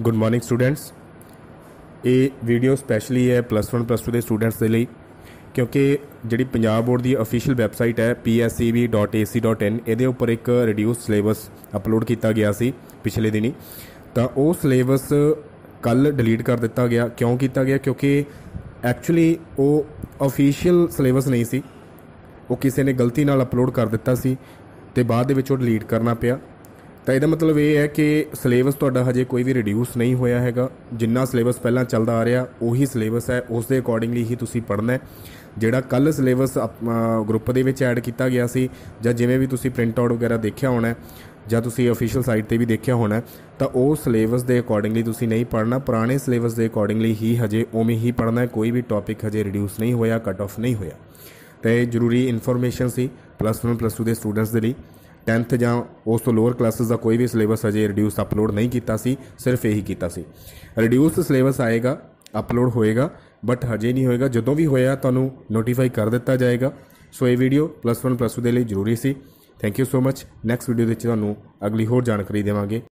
good morning students ਇਹ video specially ਹੈ plus 1 plus 2 ਦੇ ਸਟੂਡੈਂਟਸ ਦੇ ਲਈ ਕਿਉਂਕਿ ਜਿਹੜੀ ਪੰਜਾਬ ਬੋਰਡ ਦੀ ਅਫੀਸ਼ੀਅਲ ਵੈਬਸਾਈਟ ਹੈ pscb.ac.in ਇਹਦੇ ਉੱਪਰ ਇੱਕ ਰਿਡਿਊਸ ਸਿਲੇਬਸ ਅਪਲੋਡ ਕੀਤਾ ਗਿਆ ਸੀ ਪਿਛਲੇ ਦਿਨੀ ਤਾਂ ਉਹ ਸਿਲੇਬਸ ਕੱਲ ਡਿਲੀਟ ਕਰ ਦਿੱਤਾ ਗਿਆ ਕਿਉਂ ਕੀਤਾ ਗਿਆ ਕਿਉਂਕਿ ਐਕਚੁਅਲੀ ਉਹ ਅਫੀਸ਼ੀਅਲ ਸਿਲੇਬਸ ਨਹੀਂ ਸੀ ਉਹ ਕਿਸੇ ਨੇ ਗਲਤੀ ਨਾਲ ਅਪਲੋਡ ਕਰ ਦਿੱਤਾ ਸੀ ਤੇ ਬਾਅਦ ਦੇ ਵਿੱਚ ਉਹ ਡਿਲੀਟ ਕਰਨਾ ਪਿਆ ਤਾਂ ਇਹਦਾ ਮਤਲਬ ਇਹ ਹੈ ਕਿ ਸਿਲੇਬਸ ਤੁਹਾਡਾ ਹਜੇ ਕੋਈ ਵੀ ਰਿਡਿਊਸ ਨਹੀਂ ਹੋਇਆ ਹੈਗਾ ਜਿੰਨਾ ਸਿਲੇਬਸ ਪਹਿਲਾਂ ਚੱਲਦਾ ਆ ਰਿਹਾ ਉਹੀ ਸਿਲੇਬਸ ਹੈ ਉਸ ਦੇ ਅਕੋਰਡਿੰਗਲੀ ਹੀ ਤੁਸੀਂ ਪੜ੍ਹਨਾ ਹੈ ਜਿਹੜਾ ਕੱਲ ਸਿਲੇਬਸ ਗਰੁੱਪ ਦੇ ਵਿੱਚ ਐਡ ਕੀਤਾ ਗਿਆ ਸੀ ਜਾਂ ਜਿਵੇਂ ਵੀ ਤੁਸੀਂ ਪ੍ਰਿੰਟ ਆਊਟ ਵਗੈਰਾ ਦੇਖਿਆ ਹੋਣਾ ਜਾਂ ਤੁਸੀਂ ਅਫੀਸ਼ੀਅਲ ਸਾਈਟ ਤੇ ਵੀ ਦੇਖਿਆ ਹੋਣਾ ਤਾਂ ਉਹ ਸਿਲੇਬਸ ਦੇ ਅਕੋਰਡਿੰਗਲੀ ਤੁਸੀਂ ਨਹੀਂ ਪੜ੍ਹਨਾ ਪੁਰਾਣੇ ਸਿਲੇਬਸ ਦੇ ਅਕੋਰਡਿੰਗਲੀ ਹੀ ਹਜੇ ਉਵੇਂ ਹੀ ਪੜ੍ਹਨਾ ਹੈ ਕੋਈ ਵੀ ਟੌਪਿਕ ਹਜੇ ਰਿਡਿਊਸ ਨਹੀਂ ਹੋਇਆ ਕੱਟ ਆਫ ਨਹੀਂ ਹੋਇਆ ਤੇ ਜ਼ਰੂਰੀ ਇਨਫੋਰਮੇਸ਼ਨ ਸੀ ਪਲੱਸ 1 ਪਲੱਸ 2 ਦੇ ਸਟੂਡੈਂਟਸ ਦੇ ਲਈ 10th ਜਾਂ ਉਸ ਤੋਂ ਲੋਅਰ ਕਲਾਸਸ ਦਾ ਕੋਈ ਵੀ ਸਿਲੇਬਸ ਅਜੇ ਰਿਡਿਊਸ ਅਪਲੋਡ ਨਹੀਂ ਕੀਤਾ ਸੀ ਸਿਰਫ ਇਹੀ ਕੀਤਾ ਸੀ ਰਿਡਿਊਸ ਸਿਲੇਬਸ ਆਏਗਾ ਅਪਲੋਡ ਹੋਏਗਾ ਬਟ ਹਜੇ ਨਹੀਂ ਹੋਏਗਾ ਜਦੋਂ ਵੀ ਹੋਇਆ ਤੁਹਾਨੂੰ ਨੋਟੀਫਾਈ ਕਰ ਦਿੱਤਾ ਜਾਏਗਾ ਸੋ ਇਹ ਵੀਡੀਓ ਪਲੱਸ 1 ਪਲੱਸ 2 ਦੇ ਲਈ ਜ਼ਰੂਰੀ ਸੀ thank you so much next video ਦੇ ਵਿੱਚ ਤੁਹਾਨੂੰ ਅਗਲੀ ਹੋਰ ਜਾਣਕਾਰੀ ਦੇਵਾਂਗੇ